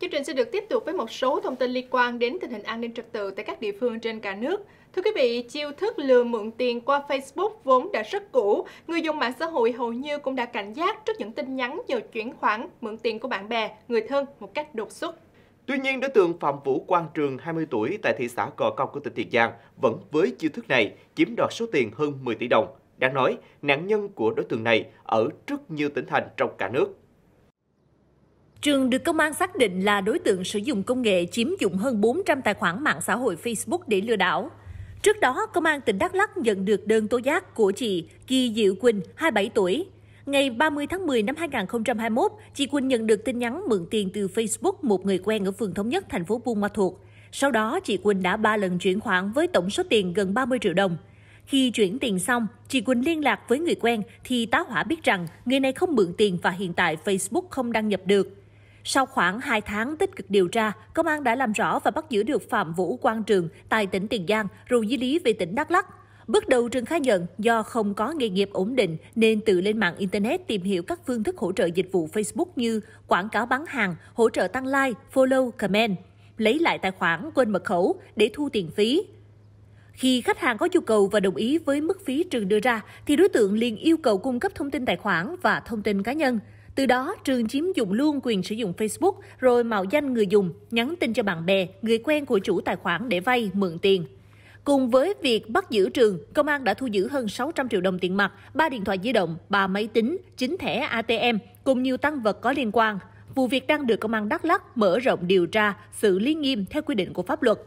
Chương trình sẽ được tiếp tục với một số thông tin liên quan đến tình hình an ninh trật tự tại các địa phương trên cả nước. Thưa quý vị, chiêu thức lừa mượn tiền qua Facebook vốn đã rất cũ, người dùng mạng xã hội hầu như cũng đã cảnh giác trước những tin nhắn nhờ chuyển khoản mượn tiền của bạn bè, người thân một cách đột xuất. Tuy nhiên, đối tượng Phạm Vũ Quang Trường, 20 tuổi, tại thị xã Cò Công của tỉnh Tiền Giang vẫn với chiêu thức này chiếm đoạt số tiền hơn 10 tỷ đồng. Đáng nói, nạn nhân của đối tượng này ở rất nhiều tỉnh thành trong cả nước. Trường được công an xác định là đối tượng sử dụng công nghệ chiếm dụng hơn 400 tài khoản mạng xã hội Facebook để lừa đảo. Trước đó, Công an tỉnh Đắk Lắk nhận được đơn tố giác của chị Kỳ Diệu Quỳnh, 27 tuổi. Ngày 30 tháng 10 năm 2021, chị Quỳnh nhận được tin nhắn mượn tiền từ Facebook một người quen ở phường Thống Nhất, thành phố Buôn Ma Thuột. Sau đó, chị Quỳnh đã 3 lần chuyển khoản với tổng số tiền gần 30 triệu đồng. Khi chuyển tiền xong, chị Quỳnh liên lạc với người quen thì tá hỏa biết rằng người này không mượn tiền và hiện tại Facebook không đăng nhập được. Sau khoảng 2 tháng tích cực điều tra, công an đã làm rõ và bắt giữ được Phạm Vũ Quang Trường tại tỉnh Tiền Giang, rồi di lý về tỉnh Đắk Lắk. Bước đầu Trường khai nhận do không có nghề nghiệp ổn định nên tự lên mạng Internet tìm hiểu các phương thức hỗ trợ dịch vụ Facebook như quảng cáo bán hàng, hỗ trợ tăng like, follow, comment, lấy lại tài khoản, quên mật khẩu để thu tiền phí. Khi khách hàng có nhu cầu và đồng ý với mức phí trường đưa ra, thì đối tượng liền yêu cầu cung cấp thông tin tài khoản và thông tin cá nhân. Từ đó, trường chiếm dụng luôn quyền sử dụng Facebook, rồi mạo danh người dùng, nhắn tin cho bạn bè, người quen của chủ tài khoản để vay, mượn tiền. Cùng với việc bắt giữ trường, công an đã thu giữ hơn 600 triệu đồng tiền mặt, 3 điện thoại di động, 3 máy tính, 9 thẻ ATM cùng nhiều tăng vật có liên quan. Vụ việc đang được công an Đắk Lắk mở rộng điều tra, xử lý nghiêm theo quy định của pháp luật.